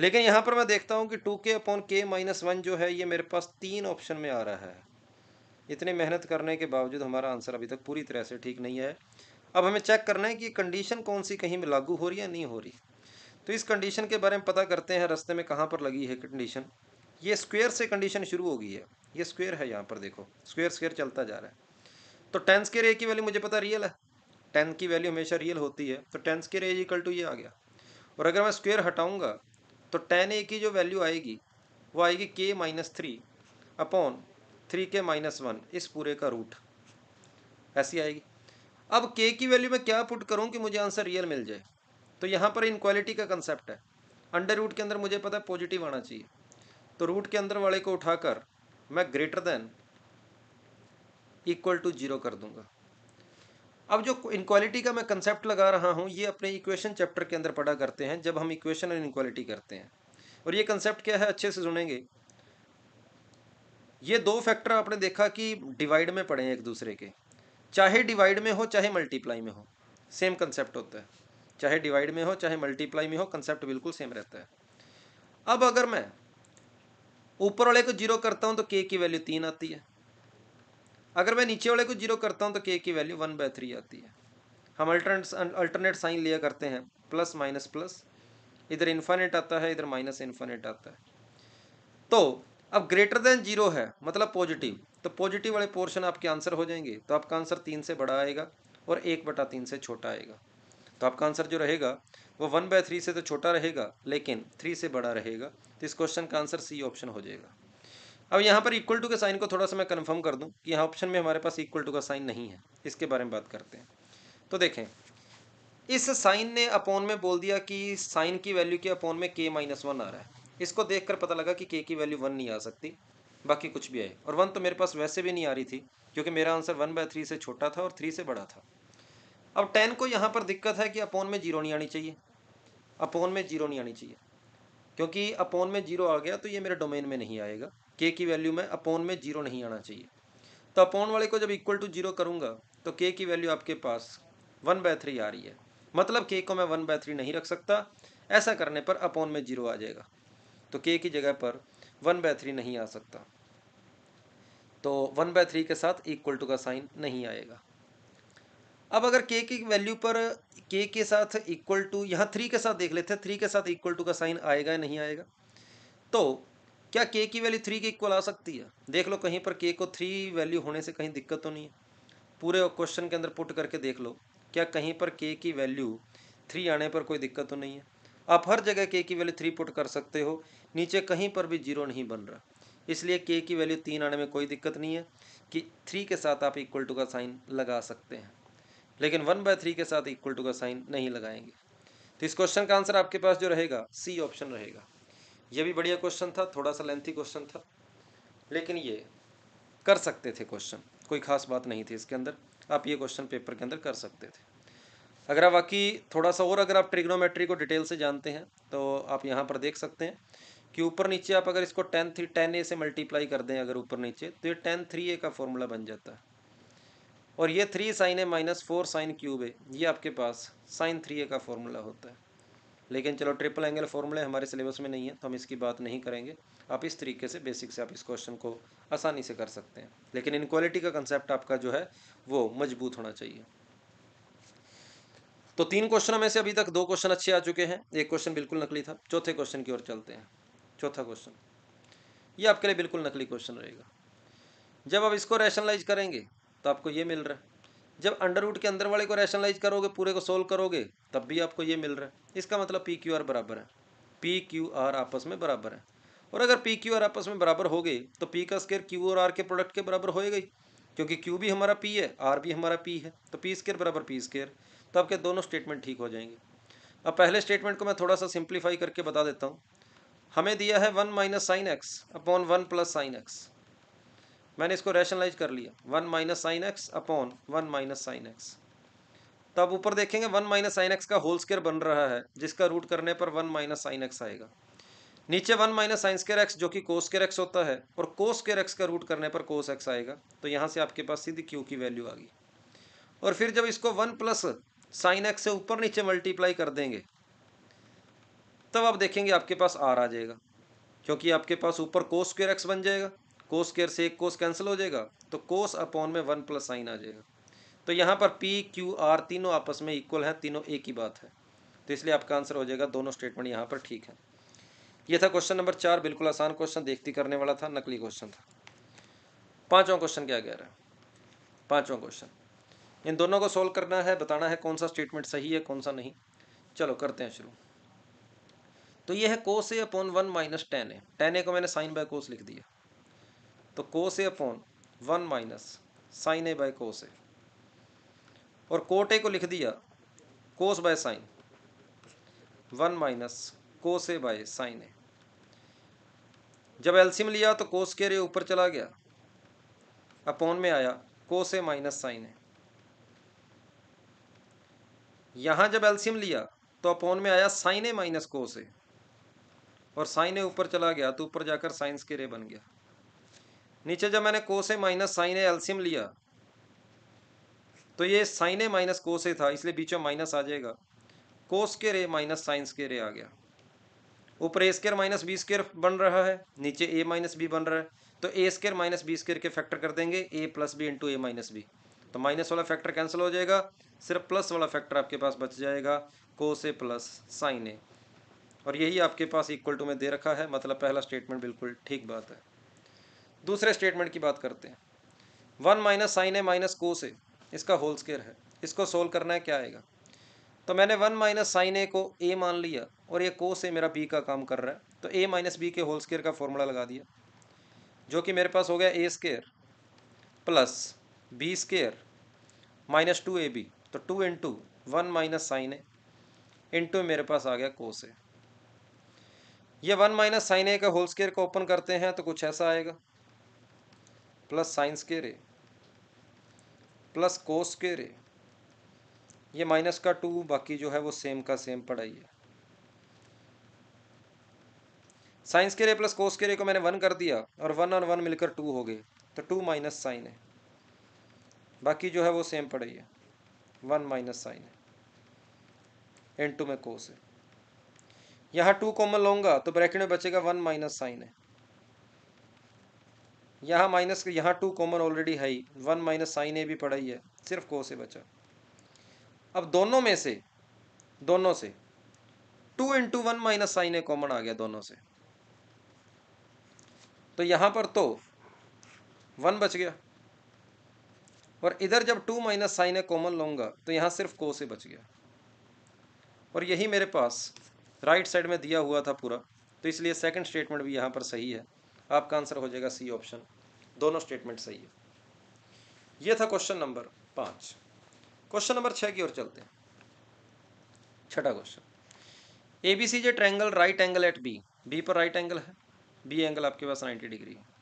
लेकिन यहाँ पर मैं देखता हूँ कि to k upon k minus one जो है ये मेरे पास तीन ऑप्शन में आ रहा है इतनी मेहनत करने के बावजूद हमारा आंसर अभी तक पूरी तरह से ठीक नहीं है अब हमें चेक करना है कि कंडीशन कौन सी कहीं में लागू हो रही है नहीं हो रही तो इस कंडीशन के बारे में पता करते हैं रास्ते में कहाँ पर लगी है कंडीशन ये स्क्वेयर से कंडीशन शुरू हो गई है ये स्क्वेयर है यहाँ पर देखो स्क्वेयर स्क्वेयर चलता जा रहा है तो टेन स्केयर ए की वैल्यू मुझे पता रियल है टेन की वैल्यू हमेशा रियल होती है तो tan square a is equal to ये आ गया और अगर मैं स्क्वेयर हटाऊंगा तो टेन ए की जो वैल्यू आएगी वो आएगी k minus three upon three के माइनस वन इस पूरे का रूट ऐसी आएगी अब के की वैल्यू में क्या पुट करूँ कि मुझे आंसर रियल मिल जाए तो यहाँ पर इनक्वालिटी का कंसेप्ट है अंडर रूट के अंदर मुझे पता है पॉजिटिव आना चाहिए तो रूट के अंदर वाले को उठाकर मैं greater than equal to zero कर दूंगा अब जो इनक्वालिटी का मैं कंसेप्ट लगा रहा हूँ ये अपने इक्वेशन चैप्टर के अंदर पढ़ा करते हैं जब हम इक्वेशन और इनक्वालिटी करते हैं और ये कंसेप्ट क्या है अच्छे से सुनेंगे ये दो फैक्टर आपने देखा कि डिवाइड में पड़े हैं एक दूसरे के चाहे डिवाइड में हो चाहे मल्टीप्लाई में हो सेम कंसेप्ट होता है चाहे डिवाइड में हो चाहे मल्टीप्लाई में हो कंसेप्ट बिल्कुल सेम रहता है अब अगर मैं ऊपर वाले को जीरो करता हूँ तो के की वैल्यू तीन आती है अगर मैं नीचे वाले को जीरो करता हूँ तो के की वैल्यू वन बाय थ्री आती है हम अल्टरनेट अल्टरनेट साइन लिया करते हैं प्लस माइनस प्लस इधर इन्फानेट आता है इधर माइनस इन्फानेट आता है तो अब ग्रेटर देन जीरो है मतलब पॉजिटिव तो पॉजिटिव वाले पोर्शन आपके आंसर हो जाएंगे तो आपका आंसर तीन से बड़ा आएगा और एक बटा तीन से छोटा आएगा तो आपका आंसर जो रहेगा वो वन बाय थ्री से तो छोटा रहेगा लेकिन थ्री से बड़ा रहेगा तो इस क्वेश्चन का आंसर सी ऑप्शन हो जाएगा अब यहाँ पर इक्वल टू के साइन को थोड़ा सा मैं कन्फर्म कर दूँ कि यहाँ ऑप्शन में हमारे पास इक्वल टू का साइन नहीं है इसके बारे में बात करते हैं तो देखें इस साइन ने अपोन में बोल दिया कि साइन की वैल्यू के अपोन में के माइनस वन आ रहा है इसको देख कर पता लगा कि के की वैल्यू वन नहीं आ सकती बाकी कुछ भी आए और वन तो मेरे पास वैसे भी नहीं आ रही थी क्योंकि मेरा आंसर वन बाय थ्री से छोटा था और थ्री से बड़ा था अब टेन को यहाँ पर दिक्कत है कि अपोन में जीरो नहीं आनी चाहिए अपोन में जीरो नहीं आनी चाहिए क्योंकि अपोन में जीरो आ गया तो ये मेरे डोमेन में नहीं आएगा के की वैल्यू में अपोन में जीरो नहीं आना चाहिए तो अपोन वाले को जब इक्वल टू जीरो करूँगा तो के की वैल्यू आपके पास वन बाय थ्री आ रही है मतलब के को मैं वन बाय थ्री नहीं रख सकता ऐसा करने पर अपोन में जीरो आ जाएगा तो के की जगह पर वन बाय थ्री नहीं आ सकता तो वन बाय थ्री के साथ इक्वल टू का साइन नहीं आएगा अब अगर के की वैल्यू पर के के साथ इक्वल टू यहाँ थ्री के साथ देख लेते हैं थ्री के साथ इक्वल टू का साइन आएगा या नहीं आएगा तो क्या के की वैल्यू थ्री के इक्वल आ सकती है देख लो कहीं पर के को थ्री वैल्यू होने से कहीं दिक्कत तो नहीं है पूरे क्वेश्चन के अंदर पुट करके देख लो क्या कहीं पर के की वैल्यू थ्री आने पर कोई दिक्कत तो नहीं है आप हर जगह के की वैल्यू थ्री पुट कर सकते हो नीचे कहीं पर भी जीरो नहीं बन रहा इसलिए के की वैल्यू तीन आने में कोई दिक्कत नहीं है कि थ्री के साथ आप इक्वल टू का साइन लगा सकते हैं लेकिन वन बाय थ्री के साथ इक्वल टू का साइन नहीं लगाएंगे तो इस क्वेश्चन का आंसर आपके पास जो रहेगा सी ऑप्शन रहेगा ये भी बढ़िया क्वेश्चन था थोड़ा सा लेंथी क्वेश्चन था लेकिन ये कर सकते थे क्वेश्चन कोई खास बात नहीं थी इसके अंदर आप ये क्वेश्चन पेपर के अंदर कर सकते थे अगर आप बाकी थोड़ा सा और अगर आप ट्रिग्नोमेट्री को डिटेल से जानते हैं तो आप यहाँ पर देख सकते हैं कि ऊपर नीचे आप अगर इसको टेन थ्री टेन ए से मल्टीप्लाई कर दें अगर ऊपर नीचे तो ये टेन थ्री ए का फॉर्मूला बन जाता है और ये थ्री साइन है माइनस फोर साइन क्यूब है ये आपके पास साइन थ्री ए का फॉर्मूला होता है लेकिन चलो ट्रिपल एंगल फॉर्मूले हमारे सिलेबस में नहीं है तो हम इसकी बात नहीं करेंगे आप इस तरीके से बेसिक से आप इस क्वेश्चन को आसानी से कर सकते हैं लेकिन इनक्वालिटी का कंसेप्ट आपका जो है वो मजबूत होना चाहिए तो तीन क्वेश्चनों में से अभी तक दो क्वेश्चन अच्छे आ चुके हैं एक क्वेश्चन बिल्कुल नकली था चौथे क्वेश्चन की ओर चलते हैं चौथा क्वेश्चन ये आपके लिए बिल्कुल नकली क्वेश्चन रहेगा जब आप इसको रैशनलाइज करेंगे तो आपको ये मिल रहा है जब अंडर के अंदर वाले को रैशनलाइज करोगे पूरे को सोल्व करोगे तब भी आपको ये मिल रहा है इसका मतलब पी क्यू आर बराबर है पी क्यू आर आपस में बराबर है और अगर पी क्यू आर आपस में बराबर हो गए तो पी का स्केयर क्यू और आर के प्रोडक्ट के बराबर होएगा ही क्योंकि क्यू भी हमारा पी है आर भी हमारा पी है तो पी स्केयर बराबर पी स्केयर तो आपके दोनों स्टेटमेंट ठीक हो जाएंगे अब पहले स्टेटमेंट को मैं थोड़ा सा सिंप्लीफाई करके बता देता हूँ हमें दिया है one minus sine x upon one plus sine x मैंने इसको रैशनलाइज कर लिया one minus sine x upon one minus sine x तब ऊपर देखेंगे वन माइनस साइन एक्स का होल स्केयर बन रहा है जिसका रूट करने पर वन माइनस साइन एक्स आएगा नीचे one minus sine square x जो कि कोस केयर एक्स होता है और कोस केयर एक्स का रूट करने पर कोस एक्स आएगा तो यहाँ से आपके पास सीधी क्यू की वैल्यू आ गई और फिर जब इसको वन प्लस साइन एक्स से ऊपर नीचे मल्टीप्लाई कर देंगे तब आप देखेंगे आपके पास आर आ जाएगा क्योंकि आपके पास ऊपर कोस स्क्र एक्स बन जाएगा कोस केयर से एक कोस कैंसिल हो जाएगा तो कोस अपॉन में वन प्लस साइन आ जाएगा तो यहाँ पर पी क्यू आर तीनों आपस में इक्वल हैं तीनों एक ही बात है तो इसलिए आपका आंसर हो जाएगा दोनों स्टेटमेंट यहाँ पर ठीक है यह था क्वेश्चन नंबर चार बिल्कुल आसान क्वेश्चन देखती करने वाला था नकली क्वेश्चन था पाँचवा क्वेश्चन क्या कह रहा है पाँचवा क्वेश्चन इन दोनों को सोल्व करना है बताना है कौन सा स्टेटमेंट सही है कौन सा नहीं चलो करते हैं शुरू तो ये है cos a upon one minus tan a tan a को मैंने साइन बाय कोस लिख दिया तो cos a upon one minus sine a by cos a और कोट ए को लिख दिया cos by sine one minus cos a by sine a जब एल्सियम लिया तो कोस के रे ऊपर चला गया अपॉन में आया कोस ए माइनस साइन ए यहाँ जब एल्सियम लिया तो अपॉन में आया sign a minus cos a और साइन ए ऊपर चला गया तो ऊपर जाकर साइंस के रे बन गया नीचे जब मैंने कोस ए माइनस साइन ए एल्सियम लिया तो ये साइन ए माइनस कोस ए था इसलिए बीच में माइनस आ जाएगा कोस के रे माइनस साइंस के रे आ गया ऊपर a square minus b square बन रहा है नीचे ए माइनस बी बन रहा है तो a square minus b square के फैक्टर कर देंगे a plus b into a minus b तो माइनस वाला फैक्टर कैंसिल हो जाएगा सिर्फ प्लस वाला फैक्टर आपके पास बच जाएगा कोस ए प्लस साइन ए और यही आपके पास इक्वल टू में दे रखा है मतलब पहला स्टेटमेंट बिल्कुल ठीक बात है दूसरे स्टेटमेंट की बात करते हैं one minus sine a minus cos a इसका होल स्केयर है इसको सोल्व करना है क्या आएगा तो मैंने वन माइनस साइन ए को ए मान लिया और ये कोस ए मेरा बी का काम कर रहा है तो ए माइनस बी के होल स्केयर का फॉर्मूला लगा दिया जो कि मेरे पास हो गया a square plus B square minus two A b तो two into one minus sine ए इंटू मेरे पास आ गया कोस ए ये वन माइनस साइन ए का होल स्केयर को ओपन करते हैं तो कुछ ऐसा आएगा प्लस साइंस के रे प्लस कोस के रे ये माइनस का टू बाकी जो है वो सेम का सेम पढ़ाई है साइंस के रे प्लस कोस के रे को मैंने वन कर दिया और वन और वन मिलकर टू हो गए तो टू माइनस साइन है बाकी जो है वो सेम पढ़ाई ही है वन माइनस साइन है इन टू में कोस है यहाँ टू कॉमन लूँगा तो ब्रैकेट में बचेगा वन माइनस साइन है यहाँ माइनस यहाँ टू कॉमन ऑलरेडी है ही वन माइनस साइन ए भी पड़ा ही है सिर्फ को से बचा अब दोनों में से दोनों से two into one minus sine a common आ गया दोनों से तो यहाँ पर तो वन बच गया और इधर जब two minus sine a common लूँगा तो यहाँ सिर्फ को से बच गया और यही मेरे पास राइट साइड में दिया हुआ था पूरा तो इसलिए सेकंड स्टेटमेंट भी यहाँ पर सही है आपका आंसर हो जाएगा सी ऑप्शन दोनों स्टेटमेंट सही है ये था क्वेश्चन नंबर पाँच क्वेश्चन नंबर छः की ओर चलते हैं छठा question a B c j triangle right angle at b b पर राइट एंगल है बी एंगल आपके पास नाइन्टी डिग्री है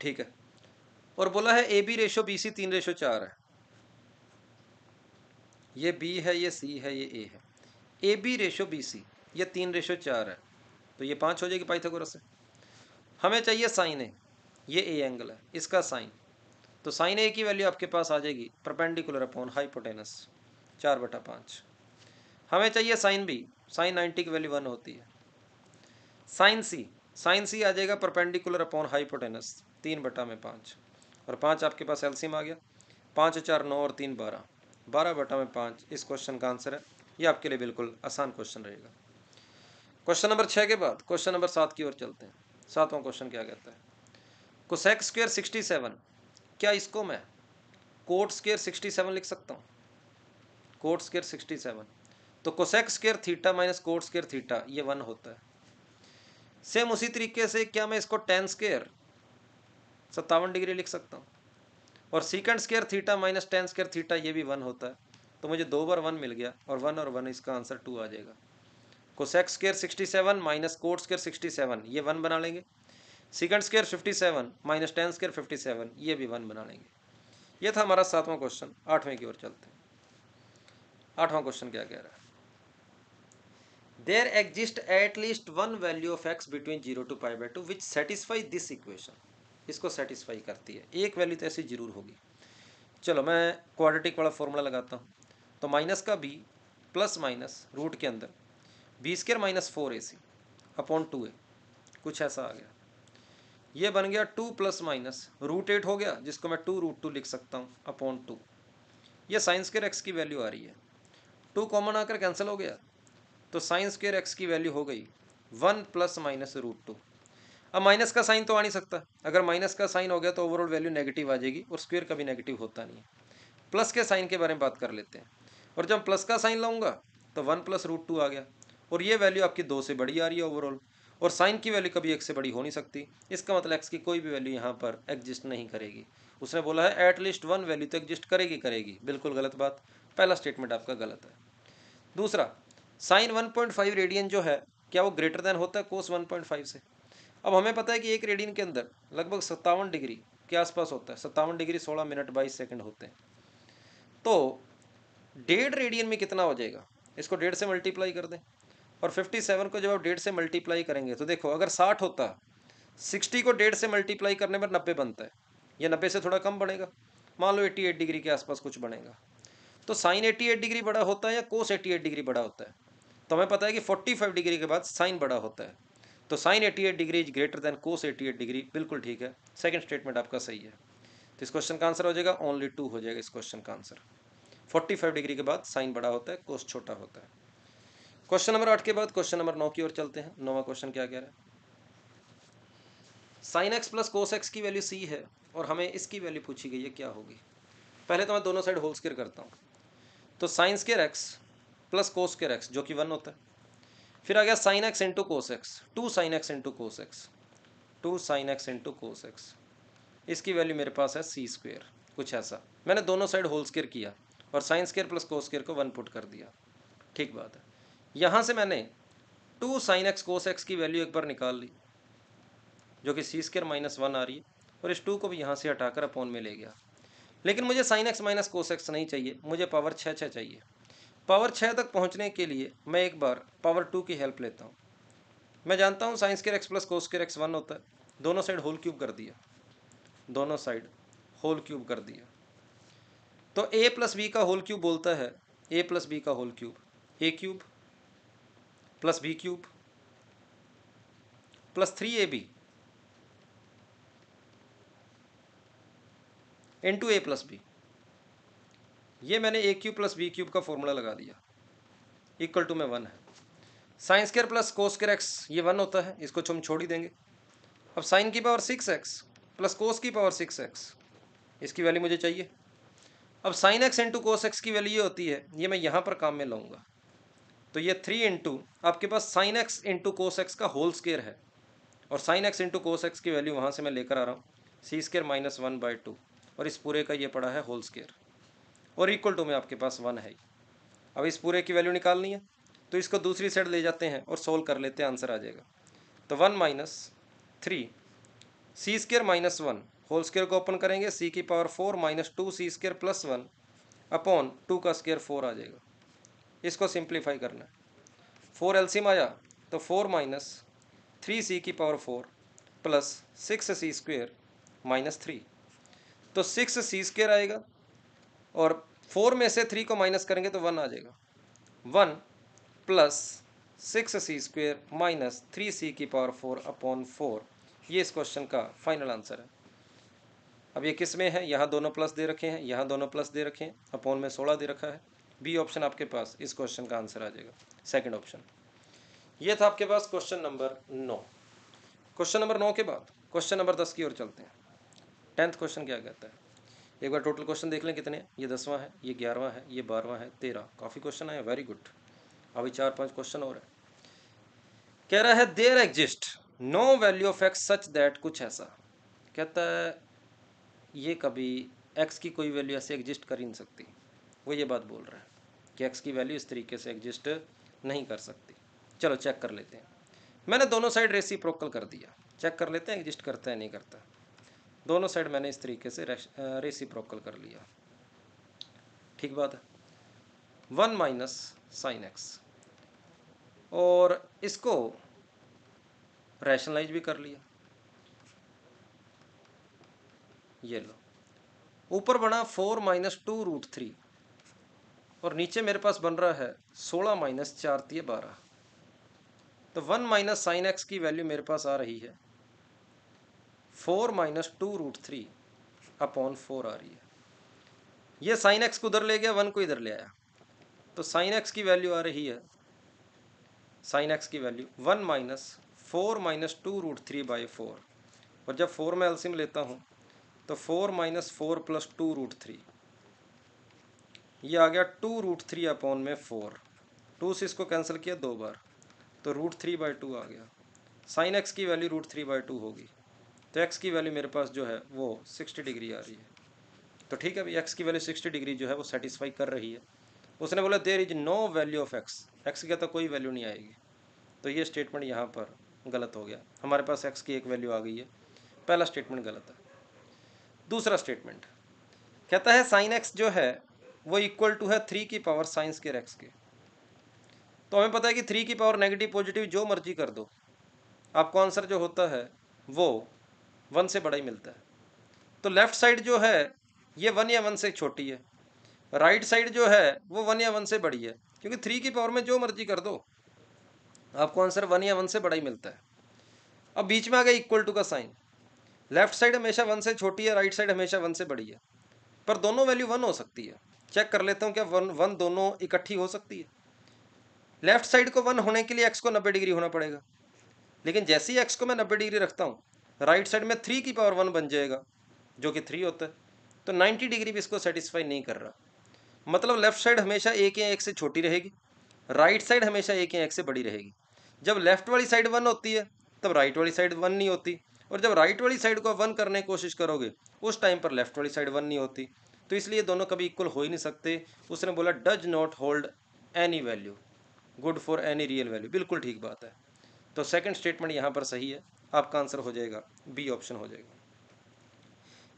ठीक है और बोला है ए बी रेशो बी सी तीन रेशो चार है ये बी है ये सी है ये ए है ए बी रेशो बी सी ये तीन रेशो चार है तो ये पाँच हो जाएगी पाइथागोरस से हमें चाहिए साइन ए ये ए एंगल है इसका साइन तो साइन ए की वैल्यू आपके पास आ जाएगी परपेंडिकुलर अपॉन हाइपोटेनस चार बटा पाँच हमें चाहिए साइन बी साइन नाइन्टी की वैल्यू वन होती है साइन सी साइन सी आ जाएगा परपेंडिकुलर अपॉन हाइपोटेनस तीन बटा में पाँच और पाँच आपके पास एलसीम आ गया पाँच चार नौ और तीन बारह बारह बटा में पाँच इस क्वेश्चन का आंसर है ये आपके लिए बिल्कुल आसान क्वेश्चन रहेगा क्वेश्चन नंबर छः के बाद क्वेश्चन नंबर सात की ओर चलते हैं सातवां क्वेश्चन क्या कहता है कोसेक स्क्वेयर सिक्सटी सेवन क्या इसको मैं कोट स्केयर सिक्सटी सेवन लिख सकता हूँ कोट स्केयर सिक्सटी सेवन तो cosec square theta minus cot square theta ये वन होता है सेम उसी तरीके से क्या मैं इसको टेन स्केयर सत्तावन डिग्री लिख सकता हूँ और secant square theta minus tan square theta ये भी वन होता है तो मुझे दो बार वन मिल गया और वन और वन इसका आंसर टू आ जाएगा cosec square sixty seven minus cot square sixty seven ये वन बना लेंगे secant square fifty seven minus tan square fifty seven ये भी वन बना लेंगे ये था हमारा सातवां क्वेश्चन आठवें की ओर चलते हैं आठवां क्वेश्चन क्या कह रहा है there exist at least one value of x between zero to pi by two which satisfy this equation इसको सेटिस्फाई करती है एक वैल्यू तो ऐसी जरूर होगी चलो मैं क्वाड्रेटिक वाला फॉर्मूला लगाता हूँ तो माइनस का बी प्लस माइनस रूट के अंदर b square minus four A C upon two a कुछ ऐसा आ गया ये बन गया two plus minus root eight हो गया जिसको मैं टू रूट टू लिख सकता हूँ अपॉन टू ये साइंस केयर एक्स की वैल्यू आ रही है टू कॉमन आकर कैंसिल हो गया तो साइंस केयर एक्स की वैल्यू हो गई one plus minus root two अब माइनस का साइन तो आ नहीं सकता अगर माइनस का साइन हो गया तो ओवरऑल वैल्यू नेगेटिव आ जाएगी और स्क्वेयर कभी नेगेटिव होता नहीं है प्लस के साइन के बारे में बात कर लेते हैं और जब प्लस का साइन लाऊंगा तो वन प्लस रूट टू आ गया और ये वैल्यू आपकी दो से बड़ी आ रही है ओवरऑल और साइन की वैल्यू कभी एक से बड़ी हो नहीं सकती इसका मतलब एक्स की कोई भी वैल्यू यहाँ पर एग्जिस्ट नहीं करेगी उसने बोला है एटलीस्ट वन वैल्यू तो एग्जिस्ट करेगी करेगी बिल्कुल गलत बात पहला स्टेटमेंट आपका गलत है दूसरा साइन 1.5 रेडियन जो है क्या वो ग्रेटर देन होता है कोस 1.5 से अब हमें पता है कि एक रेडियन के अंदर लगभग सत्तावन डिग्री के आसपास होता है सत्तावन डिग्री सोलह मिनट बाईस सेकंड होते हैं तो डेढ़ रेडियन में कितना हो जाएगा इसको डेढ़ से मल्टीप्लाई कर दें और 57 को जब आप डेढ़ से मल्टीप्लाई करेंगे तो देखो अगर 60 होता 60 को डेढ़ से मल्टीप्लाई करने पर 90 बनता है या नब्बे से थोड़ा कम बढ़ेगा मान लो 88 डिग्री के आसपास कुछ बनेगा तो साइन 88 डिग्री बड़ा होता है या कोस 88 डिग्री बड़ा होता है तो हमें पता है कि 45 डिग्री के बाद साइन बड़ा होता है तो sine 88 degree is greater than cos 88 degree बिल्कुल ठीक है सेकेंड स्टेटमेंट आपका सही है तो इस क्वेश्चन का आंसर हो जाएगा ओनली टू हो जाएगा इस क्वेश्चन का आंसर फाइव डिग्री के बाद साइन बड़ा होता है कोस छोटा होता है क्वेश्चन नंबर आठ के बाद क्वेश्चन नंबर नौ की ओर चलते हैं नौवा क्वेश्चन क्या कह रहा है sine x plus cos x की वैल्यू सी है और हमें इसकी वैल्यू पूछी गई है क्या होगी पहले तो मैं दोनों साइड होल स्केयर करता हूँ तो sine square x plus cos square x जो कि वन होता है फिर आ गया sine x into cos x two sine x into cos x two sine x into cos x इसकी वैल्यू मेरे पास है सी स्क्वेयर कुछ ऐसा मैंने दोनों साइड होल स्केयर किया और sine square plus cos square को वन पुट कर दिया ठीक बात है यहाँ से मैंने two sine x cos x की वैल्यू एक बार निकाल ली जो कि सी स्केयर माइनस वन आ रही है और इस टू को भी यहाँ से हटाकर अपोन में ले गया लेकिन मुझे sine x minus cos x नहीं चाहिए मुझे पावर छः छः चाहिए पावर छः तक पहुँचने के लिए मैं एक बार पावर टू की हेल्प लेता हूँ मैं जानता हूँ sine square x plus cos square x one होता है दोनों साइड होल क्यूब कर दिया दोनों साइड होल क्यूब कर दिया तो ए प्लस बी का होल क्यूब बोलता है ए प्लस बी का whole cube a cube plus b cube plus three a b into a plus b ये मैंने a cube plus b cube का फॉर्मूला लगा दिया इक्वल टू में वन है sine square plus cos square x ये one होता है इसको हम छोड़ ही देंगे अब साइन की power six x plus cos की पावर सिक्स एक्स इसकी वैल्यू मुझे चाहिए अब sine x into cos x की वैल्यू ये होती है ये मैं यहाँ पर काम में लाऊंगा तो ये थ्री इंटू आपके पास sine x into cos x का होल स्केयर है और sine x into cos x की वैल्यू वहाँ से मैं लेकर आ रहा हूँ c square minus one by two और इस पूरे का ये पड़ा है होल स्केयर और इक्वल टू में आपके पास वन है अब इस पूरे की वैल्यू निकालनी है तो इसको दूसरी साइड ले जाते हैं और सोल्व कर लेते हैं आंसर आ जाएगा तो वन माइनस थ्री सी square minus one whole square को ओपन करेंगे सी की power four minus to C square plus one upon to का स्केयर फोर आ जाएगा इसको सिंप्लीफाई करना है फोर एल्सीम आया तो फोर माइनस थ्री सी की पावर फोर प्लस सिक्स सी स्क्वेयर माइनस थ्री तो सिक्स सी स्क्वेयर आएगा और फोर में से थ्री को माइनस करेंगे तो वन आ जाएगा वन प्लस सिक्स सी स्क्वेयर माइनस थ्री सी की पावर फोर अपॉन फोर ये इस क्वेश्चन का फाइनल आंसर है अब ये किस में है यहाँ दोनों प्लस दे रखे हैं यहाँ दोनों प्लस दे रखे हैं अपॉन में सोलह दे रखा है बी ऑप्शन आपके पास इस क्वेश्चन का आंसर आ जाएगा सेकंड ऑप्शन ये था आपके पास क्वेश्चन नंबर नौ क्वेश्चन नंबर नौ के बाद क्वेश्चन नंबर दस की ओर चलते हैं टेंथ क्वेश्चन क्या कहता है एक बार टोटल क्वेश्चन देख लें कितने ये दसवां है ये ग्यारहवां है ये बारहवां है तेरह काफ़ी क्वेश्चन आए वेरी गुड अभी चार पाँच क्वेश्चन और है कह रहा है there exist no value of x such that कुछ ऐसा कहता है ये कभी एक्स की कोई वैल्यू ऐसे एग्जिस्ट कर ही नहीं सकती वो ये बात बोल रहा है कि एक्स की वैल्यू इस तरीके से एग्जिस्ट नहीं कर सकती चलो चेक कर लेते हैं मैंने दोनों साइड रेसी प्रोकल कर दिया चेक कर लेते हैं एग्जिस्ट करता है नहीं करता दोनों साइड मैंने इस तरीके से रेसी प्रोकल कर लिया ठीक बात है वन माइनस साइन एक्स और इसको रैशनलाइज भी कर लिया ये लो ऊपर बना four minus two root three और नीचे मेरे पास बन रहा है सोलह माइनस चार तीय बारह तो वन माइनस साइन एक्स की वैल्यू मेरे पास आ रही है four minus two root three upon four आ रही है ये साइन एक्स को उधर ले गया वन को इधर ले आया तो साइन एक्स की वैल्यू आ रही है साइन एक्स की value one minus four minus two root three by four और जब फोर में एल्सिम लेता हूँ तो four minus four plus two root three ये आ गया टू रूट थ्री अपॉन में फोर टू से इसको कैंसिल किया दो बार तो रूट थ्री बाई टू आ गया साइन एक्स की value root three by to होगी तो एक्स की वैल्यू मेरे पास जो है वो सिक्सटी डिग्री आ रही है तो ठीक है भाई एक्स की वैल्यू सिक्सटी डिग्री जो है वो सेटिस्फाई कर रही है उसने बोला there is no value of x x की तो कोई वैल्यू नहीं आएगी तो ये स्टेटमेंट यहाँ पर गलत हो गया हमारे पास एक्स की एक वैल्यू आ गई है पहला स्टेटमेंट गलत है दूसरा स्टेटमेंट कहता है साइन एक्स जो है वो इक्वल टू है थ्री की पावर साइंस के एक्स के तो हमें पता है कि थ्री की पावर नेगेटिव पॉजिटिव जो मर्जी कर दो आपको आंसर जो होता है वो वन से बड़ा ही मिलता है तो लेफ्ट साइड जो है ये वन या वन से छोटी है राइट right साइड जो है वो वन या वन से बड़ी है क्योंकि थ्री की पावर में जो मर्जी कर दो आपको आंसर वन या वन से बड़ा ही मिलता है अब बीच में आ गया इक्वल टू का साइन लेफ्ट साइड हमेशा वन से छोटी है राइट right साइड हमेशा वन से बड़ी है पर दोनों वैल्यू वन हो सकती है चेक कर लेता हूँ क्या वन वन दोनों इकट्ठी हो सकती है लेफ्ट साइड को वन होने के लिए एक्स को नब्बे डिग्री होना पड़ेगा लेकिन जैसे ही एक्स को मैं नब्बे डिग्री रखता हूँ राइट साइड में थ्री की पावर वन बन जाएगा जो कि थ्री होता है तो नाइन्टी डिग्री भी इसको सेटिस्फाई नहीं कर रहा मतलब लेफ्ट साइड हमेशा एक या एक से छोटी रहेगी राइट साइड हमेशा एक या एक से बड़ी रहेगी जब लेफ्ट वाली साइड वन होती है तब राइट वाली साइड वन नहीं होती और जब राइट वाली साइड को वन करने की कोशिश करोगे उस टाइम पर लेफ्ट वाली साइड वन नहीं होती तो इसलिए दोनों कभी इक्वल हो ही नहीं सकते उसने बोला does not hold any value good for any real value बिल्कुल ठीक बात है तो सेकंड स्टेटमेंट यहाँ पर सही है आपका आंसर हो जाएगा बी ऑप्शन हो जाएगा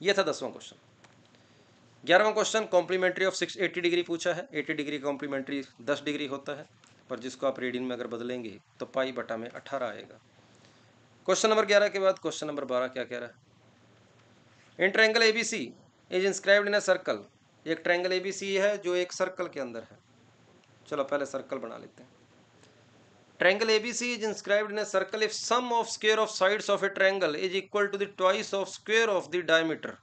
यह था दसवां क्वेश्चन ग्यारहवा question complementary of six eighty degree पूछा है एटी डिग्री कॉम्प्लीमेंट्री दस डिग्री होता है पर जिसको आप रेडियन में अगर बदलेंगे तो पाई बटा में अठारह आएगा क्वेश्चन नंबर ग्यारह के बाद क्वेश्चन नंबर बारह क्या कह रहा है inter angle A B C is inscribed in a circle एक ट्रायंगल ए बी सी है जो एक सर्कल के अंदर है चलो पहले सर्कल बना लेते हैं triangle A B C is inscribed in a circle if sum of square of sides of a triangle is equal to the twice of square of the diameter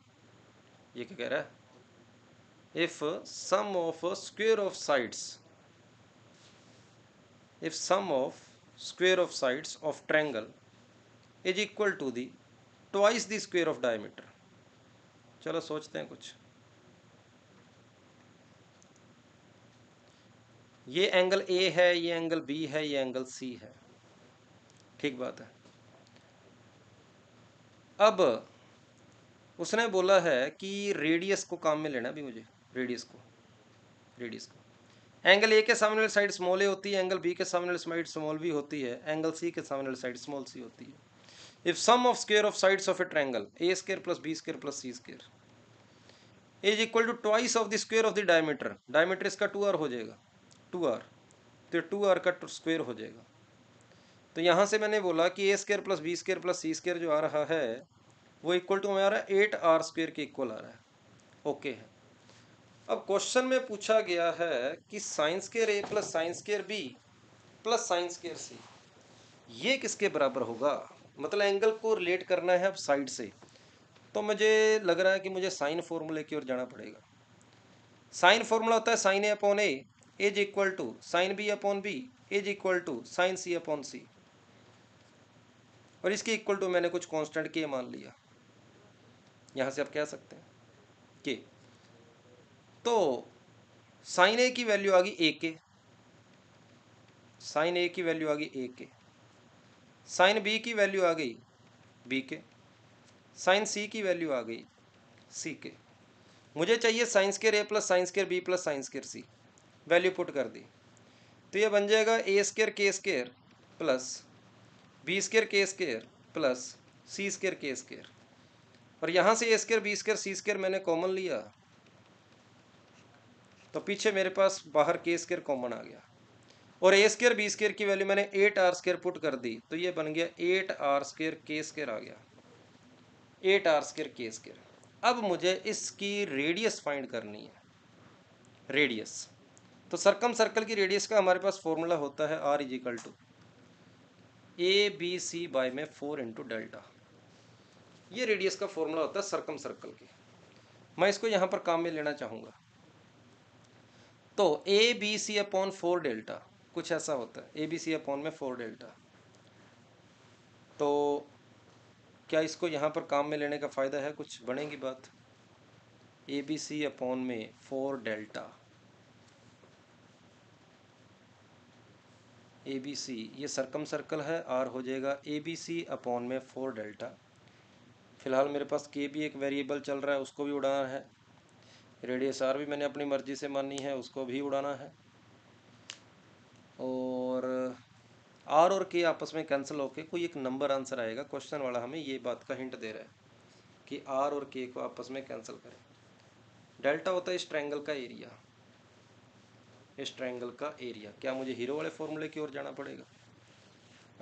ये क्या कह रहा है if sum of square of sides if sum of square of sides of triangle is equal to the twice the square of चलो सोचते हैं कुछ ये एंगल ए है ये एंगल बी है ये एंगल सी है ठीक बात है अब उसने बोला है कि रेडियस को काम में लेना अभी मुझे रेडियस को रेडियस को एंगल ए के सामने वाली साइड स्मॉल ए होती है एंगल बी के सामने वाली साइड स्मॉल बी होती है एंगल सी के सामने वाली साइड स्मॉल सी होती है if sum of square of sides of a triangle A square plus B square plus C square is equal to twice of the square of the diameter diameter इसका two R हो जाएगा two R तो two R का square हो जाएगा तो यहाँ से मैंने बोला कि A square plus B square plus C square जो आ रहा है वो इक्वल टू हमें आ रहा है एट आर स्क्वेयर के इक्वल आ रहा है ओके है अब क्वेश्चन में पूछा गया है कि sine square A plus sine square B plus sine square C ये किसके बराबर होगा मतलब एंगल को रिलेट करना है अब साइड से तो मुझे लग रहा है कि मुझे साइन फॉर्मूले की ओर जाना पड़ेगा साइन फॉर्मूला होता है sine A upon A is equal to sine B upon B is equal to sine C upon C और इसके इक्वल टू मैंने कुछ कांस्टेंट के मान लिया यहाँ से आप कह सकते हैं के तो साइन ए की वैल्यू आ गई ए के साइन ए की वैल्यू आ गई ए के साइन बी की वैल्यू आ गई बी के साइन सी की वैल्यू आ गई सी के मुझे चाहिए sine square A plus sine square B plus sine square C value put कर दी तो ये बन जाएगा A square K square plus B square K square plus C square K square और यहाँ से A square B square C square मैंने कॉमन लिया तो पीछे मेरे पास बाहर के स्केयर कॉमन आ गया और ए स्केयर बी स्केयर की वैल्यू मैंने एट आर स्केयर पुट कर दी तो ये बन गया eight R square K square आ गया eight R square K square अब मुझे इसकी रेडियस फाइंड करनी है रेडियस तो सर्कम सर्कल की रेडियस का हमारे पास फॉर्मूला होता है R is equal to A B C by में फोर इंटू डेल्टा ये रेडियस का फॉर्मूला होता है सर्कम सर्कल की मैं इसको यहाँ पर काम में लेना चाहूँगा तो A B C upon four delta कुछ ऐसा होता है ए बी सी अपॉन में फोर डेल्टा तो क्या इसको यहाँ पर काम में लेने का फ़ायदा है कुछ बनेगी बात ए बी सी अपॉन में four delta A B C ये सरकम सर्कल है आर हो जाएगा ए बी सी अपॉन में फोर डेल्टा फिलहाल मेरे पास के भी एक वेरिएबल चल रहा है उसको भी उड़ाना है रेडियस आर भी मैंने अपनी मर्ज़ी से मानी है उसको भी उड़ाना है और आर और के आपस में कैंसिल होके कोई एक नंबर आंसर आएगा क्वेश्चन वाला हमें ये बात का हिंट दे रहा है कि आर और के को आपस में कैंसिल करें डेल्टा होता है इस ट्रैंगल का एरिया इस ट्रैंगल का एरिया क्या मुझे हीरो वाले फॉर्मूले की ओर जाना पड़ेगा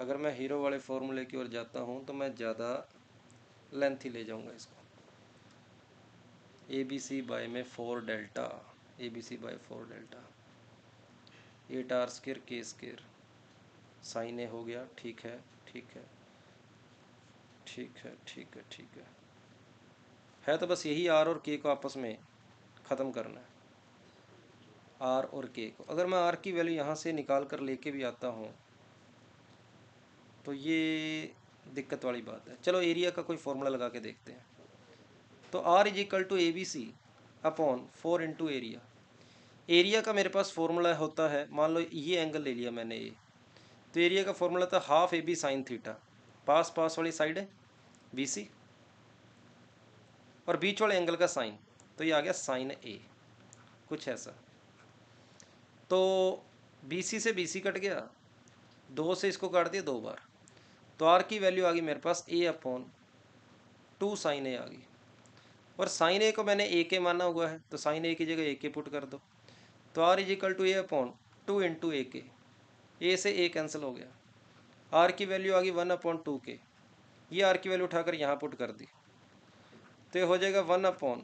अगर मैं हीरो वाले फॉर्मूले की ओर जाता हूँ तो मैं ज़्यादा लेंथ ही ले जाऊँगा इसको ए बी सी बाय में four delta A B C by four delta eight R square K square sine A हो गया ठीक है ठीक है ठीक है ठीक है ठीक है है तो बस यही आर और के को आपस में ख़त्म करना है आर और के को अगर मैं आर की वैल्यू यहाँ से निकाल कर लेके भी आता हूँ तो ये दिक्कत वाली बात है चलो एरिया का कोई फॉर्मूला लगा के देखते हैं तो R is equal to A B C upon four into area area का मेरे पास फॉर्मूला होता है मान लो ये एंगल ले लिया मैंने ये तो एरिया का फॉर्मूला था half A B sine theta पास पास वाली साइड है बी सी और बीच वाले एंगल का साइन तो ये आ गया साइन ए कुछ ऐसा तो बी सी से बी सी कट गया दो से इसको काट दिया दो बार तो आर की वैल्यू आ गई मेरे पास A upon two sine A आ गई और साइन ए को मैंने ए के माना हुआ है तो साइन ए की जगह ए के पुट कर दो तो R is equal to A upon two into A के ए से ए कैंसिल हो गया आर की वैल्यू आ गई वन अपॉन टू के ये आर की वैल्यू उठाकर यहाँ पुट कर दी तो ये हो जाएगा one upon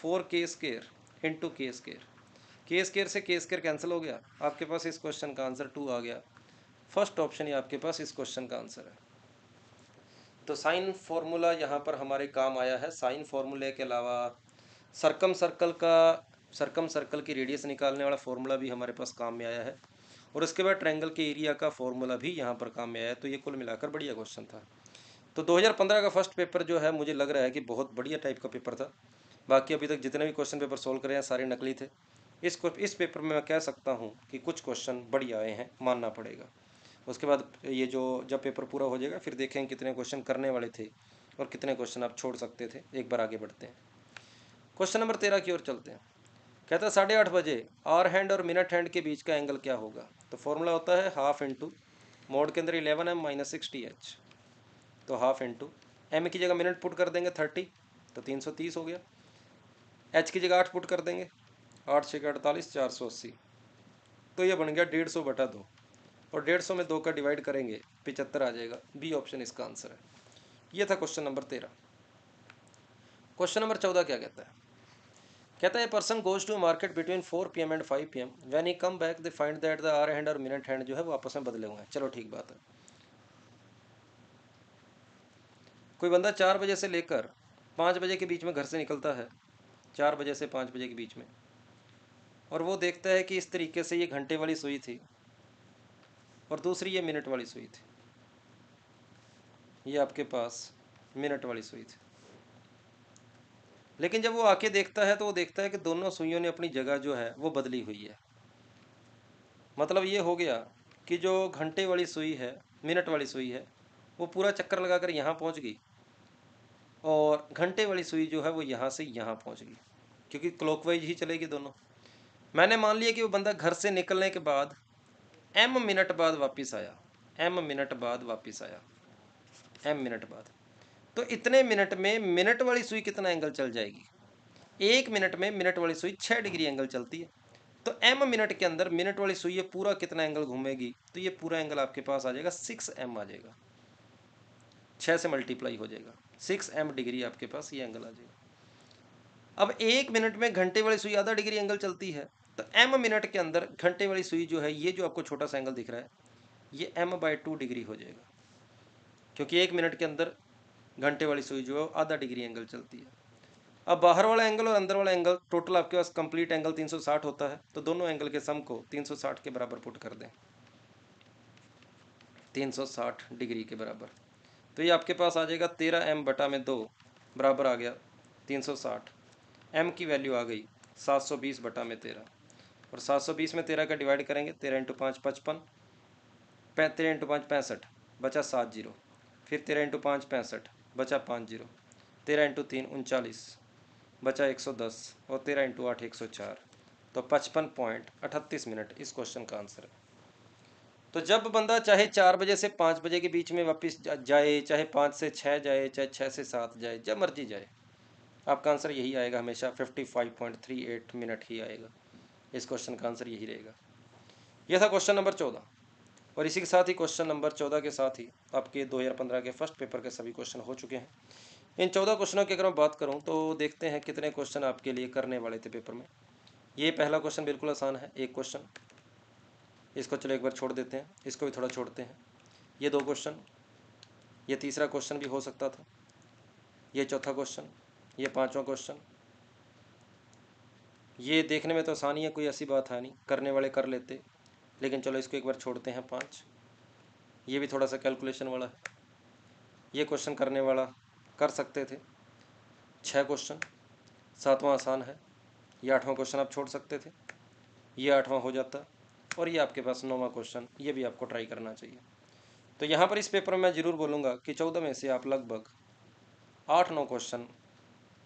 four K square into K square K square से के स्केयर कैंसिल हो गया आपके पास इस क्वेश्चन का आंसर टू आ गया फर्स्ट ऑप्शन ही आपके पास इस क्वेश्चन का आंसर है तो साइन फॉर्मूला यहाँ पर हमारे काम आया है साइन फॉर्मूले के अलावा सर्कम सर्कल का सरकम सर्कल की रेडियस निकालने वाला फॉर्मूला भी हमारे पास काम में आया है और इसके बाद ट्रैंगल के एरिया का फॉर्मूला भी यहाँ पर काम में आया है तो ये कुल मिलाकर बढ़िया क्वेश्चन था तो 2015 का फर्स्ट पेपर जो है मुझे लग रहा है कि बहुत बढ़िया टाइप का पेपर था बाकी अभी तक जितने भी क्वेश्चन पेपर सोल्व करें हैं सारे नकली थे इस इस पेपर में मैं कह सकता हूँ कि कुछ क्वेश्चन बढ़िया आए हैं मानना पड़ेगा उसके बाद ये जो जब पेपर पूरा हो जाएगा फिर देखें कितने क्वेश्चन करने वाले थे और कितने क्वेश्चन आप छोड़ सकते थे एक बार आगे बढ़ते हैं क्वेश्चन नंबर तेरह की ओर चलते हैं कहता है साढ़े आठ बजे आर हैंड और मिनट हैंड के बीच का एंगल क्या होगा तो फॉर्मूला होता है हाफ इंटू मोड के अंदर eleven M minus six T H तो हाफ इंटू एम की जगह मिनट पुट कर देंगे थर्टी तो तीन सौ तीस हो गया एच की जगह आठ पुट कर देंगे आठ छः अड़तालीस चार सौ अस्सी तो ये बन गया डेढ़ सौ बटा दो और डेढ़ सौ में दो का डिवाइड करेंगे पिचहत्तर आ जाएगा बी ऑप्शन इसका आंसर है ये था क्वेश्चन नंबर तेरह क्वेश्चन नंबर चौदह क्या कहता है कहता है person goes to market between four p m and five p m when he come back the find that the hour hand और मिनट हैंड जो है वो आपस में बदले हुए हैं चलो ठीक बात है कोई बंदा चार बजे से लेकर पाँच बजे के बीच में घर से निकलता है चार बजे से पाँच बजे के बीच में और वो देखता है कि इस तरीके से ये घंटे वाली सुई थी और दूसरी ये मिनट वाली सुई थी ये आपके पास मिनट वाली सुई थी लेकिन जब वो आके देखता है तो वो देखता है कि दोनों सुइयों ने अपनी जगह जो है वो बदली हुई है मतलब ये हो गया कि जो घंटे वाली सुई है मिनट वाली सुई है वो पूरा चक्कर लगा कर यहाँ पहुँच गई और घंटे वाली सुई जो है वो यहाँ से यहाँ पहुँच गई क्योंकि क्लॉकवाइज ही चलेगी दोनों मैंने मान लिया कि वो बंदा घर से निकलने के बाद एम मिनट बाद वापस आया एम मिनट बाद वापस आया एम मिनट बाद तो इतने मिनट में मिनट वाली सुई कितना एंगल चल जाएगी एक मिनट में मिनट वाली सुई छः डिग्री एंगल चलती है तो एम मिनट के अंदर मिनट वाली सुई ये पूरा कितना एंगल घूमेगी तो ये पूरा एंगल आपके पास आ जाएगा सिक्स एम आ जाएगा छः से मल्टीप्लाई हो जाएगा सिक्स एम डिग्री आपके पास ये एंगल आ जाएगा अब एक मिनट में घंटे वाली सुई आधा डिग्री एंगल चलती है तो एम मिनट के अंदर घंटे वाली सुई जो है ये जो आपको छोटा सा एंगल दिख रहा है ये एम बाई टू डिग्री हो जाएगा क्योंकि एक मिनट के अंदर घंटे वाली सुई जो है आधा डिग्री एंगल चलती है अब बाहर वाला एंगल और अंदर वाला एंगल टोटल आपके पास कंप्लीट एंगल 360 होता है तो दोनों एंगल के सम को 360 के बराबर पुट कर दें 360 डिग्री के बराबर तो ये आपके पास आ जाएगा तेरह एम बटा में दो बराबर आ गया 360 एम की वैल्यू आ गई 720 बटा में तेरह और 720 में तेरह का डिवाइड करेंगे तेरह इंटू पाँच पचपन तेरह इंटू पाँच पैंसठ बचा सात जीरो फिर तेरह इंटू पाँच पैंसठ बचा पाँच जीरो तेरह इंटू तीन उनचालीस बचा एक सौ दस और तेरह इंटू आठ एक सौ चार तो पचपन पॉइंट अठतीस मिनट इस क्वेश्चन का आंसर है तो जब बंदा चाहे चार बजे से पाँच बजे के बीच में वापस जाए चाहे पाँच से छः जाए चाहे छः से सात जाए जब मर्जी जाए आपका आंसर यही आएगा हमेशा fifty five point three eight minute ही आएगा इस क्वेश्चन का आंसर यही रहेगा यह था क्वेश्चन नंबर चौदह और इसी के साथ ही क्वेश्चन नंबर चौदह के साथ ही आपके दो हज़ार पंद्रह के फर्स्ट पेपर के सभी क्वेश्चन हो चुके हैं इन चौदह क्वेश्चनों की अगर मैं बात करूँ तो देखते हैं कितने क्वेश्चन आपके लिए करने वाले थे पेपर में ये पहला क्वेश्चन बिल्कुल आसान है एक क्वेश्चन इसको चलो एक बार छोड़ देते हैं इसको भी थोड़ा छोड़ते हैं ये दो क्वेश्चन ये तीसरा क्वेश्चन भी हो सकता था ये चौथा क्वेश्चन ये पांचवा क्वेश्चन ये देखने में तो आसानी है कोई ऐसी बात है नहीं करने वाले कर लेते लेकिन चलो इसको एक बार छोड़ते हैं पाँच ये भी थोड़ा सा कैलकुलेशन वाला है ये क्वेश्चन करने वाला कर सकते थे छः क्वेश्चन सातवां आसान है ये आठवां क्वेश्चन आप छोड़ सकते थे ये आठवां हो जाता और ये आपके पास नौवां क्वेश्चन ये भी आपको ट्राई करना चाहिए तो यहाँ पर इस पेपर में मैं ज़रूर बोलूँगा कि चौदह में से आप लगभग आठ नौ क्वेश्चन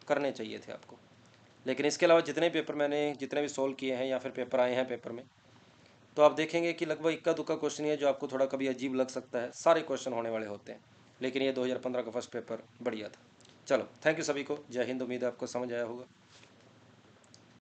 करने चाहिए थे आपको लेकिन इसके अलावा जितने पेपर मैंने जितने भी सोल्व किए हैं या फिर पेपर आए हैं पेपर में तो आप देखेंगे कि लगभग इक्का दुक्का क्वेश्चन है जो आपको थोड़ा कभी अजीब लग सकता है सारे क्वेश्चन होने वाले होते हैं लेकिन ये 2015 का फर्स्ट पेपर बढ़िया था चलो थैंक यू सभी को जय हिंद उम्मीद है आपको समझ आया होगा